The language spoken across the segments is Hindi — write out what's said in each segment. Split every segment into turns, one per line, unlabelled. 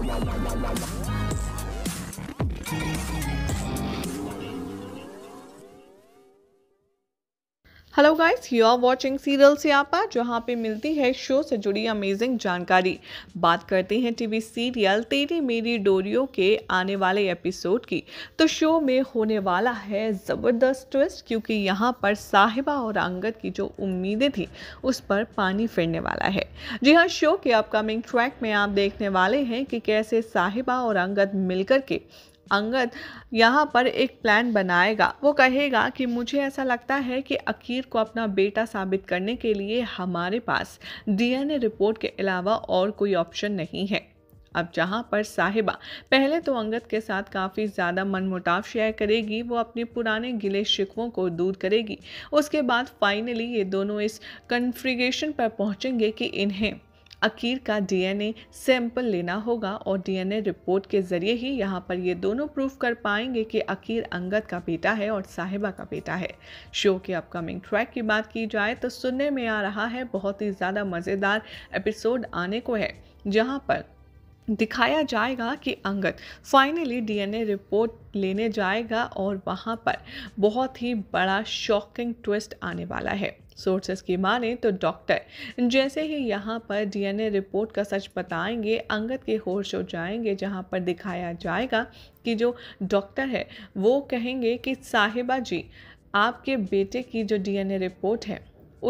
わあ hello guys you are watching serial से आपा जहाँ पे मिलती है शो से जुड़ी अमेजिंग जानकारी बात करते हैं टीवी सीरियल तेरी मेरी डोरियो के आने वाले एपिसोड की तो शो में होने वाला है ज़बरदस्त ट्विस्ट क्योंकि यहाँ पर साहिबा और अंगद की जो उम्मीदें थी उस पर पानी फिरने वाला है जी हाँ शो के अपकमिंग ट्रैक में आप देखने वाले हैं कि कैसे साहिबा और अंगद मिलकर के अंगद यहाँ पर एक प्लान बनाएगा वो कहेगा कि मुझे ऐसा लगता है कि अकीर को अपना बेटा साबित करने के लिए हमारे पास डीएनए रिपोर्ट के अलावा और कोई ऑप्शन नहीं है अब जहाँ पर साहिबा पहले तो अंगद के साथ काफ़ी ज़्यादा मनमुटाव शेयर करेगी वो अपने पुराने गिले शिकवों को दूर करेगी उसके बाद फाइनली ये दोनों इस कन्फ्रिगेशन पर पहुँचेंगे कि इन्हें अकीर का डीएनए सैंपल लेना होगा और डीएनए रिपोर्ट के ज़रिए ही यहाँ पर ये दोनों प्रूफ कर पाएंगे कि अकीर अंगद का बेटा है और साहिबा का बेटा है शो के अपकमिंग ट्रैक की बात की जाए तो सुनने में आ रहा है बहुत ही ज़्यादा मज़ेदार एपिसोड आने को है जहाँ पर दिखाया जाएगा कि अंगद फाइनली डीएनए रिपोर्ट लेने जाएगा और वहाँ पर बहुत ही बड़ा शॉकिंग ट्विस्ट आने वाला है सोर्सेस की माने तो डॉक्टर जैसे ही यहाँ पर डीएनए रिपोर्ट का सच बताएंगे अंगद के होश हो जाएंगे जहाँ पर दिखाया जाएगा कि जो डॉक्टर है वो कहेंगे कि साहिबा जी आपके बेटे की जो डीएनए रिपोर्ट है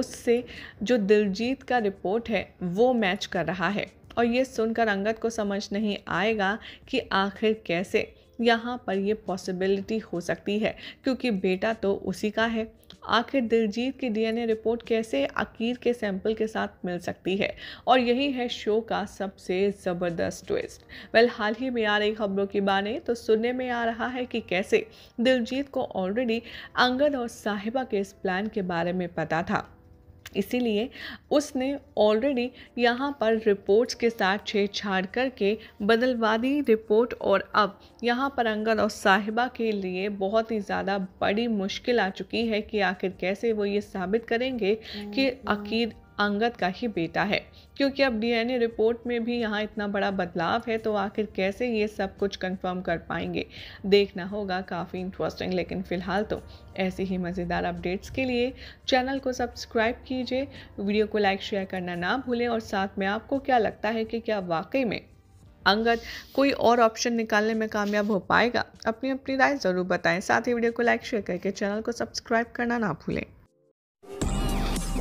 उससे जो दिलजीत का रिपोर्ट है वो मैच कर रहा है और ये सुनकर अंगद को समझ नहीं आएगा कि आखिर कैसे यहाँ पर ये पॉसिबिलिटी हो सकती है क्योंकि बेटा तो उसी का है आखिर दिलजीत की डीएनए रिपोर्ट कैसे अकीर के सैंपल के साथ मिल सकती है और यही है शो का सबसे ज़बरदस्त ट्विस्ट वेल हाल ही में आ रही खबरों की बातें तो सुनने में आ रहा है कि कैसे दिलजीत को ऑलरेडी अंगद और साहिबा के इस प्लान के बारे में पता था इसीलिए उसने ऑलरेडी यहाँ पर रिपोर्ट्स के साथ छेड़छाड़ करके बदलवादी रिपोर्ट और अब यहाँ पर अंगद और साहिबा के लिए बहुत ही ज़्यादा बड़ी मुश्किल आ चुकी है कि आखिर कैसे वो ये साबित करेंगे कि हम्म, हाँ। अकीद अंगद का ही बेटा है क्योंकि अब डीएनए रिपोर्ट में भी यहाँ इतना बड़ा बदलाव है तो आखिर कैसे ये सब कुछ कंफर्म कर पाएंगे देखना होगा काफ़ी इंटरेस्टिंग लेकिन फ़िलहाल तो ऐसे ही मज़ेदार अपडेट्स के लिए चैनल को सब्सक्राइब कीजिए वीडियो को लाइक शेयर करना ना भूलें और साथ में आपको क्या लगता है कि क्या वाकई में अंगद कोई और ऑप्शन निकालने में कामयाब हो पाएगा अपनी अपनी राय ज़रूर बताएं साथ ही वीडियो को लाइक शेयर करके चैनल को सब्सक्राइब करना ना भूलें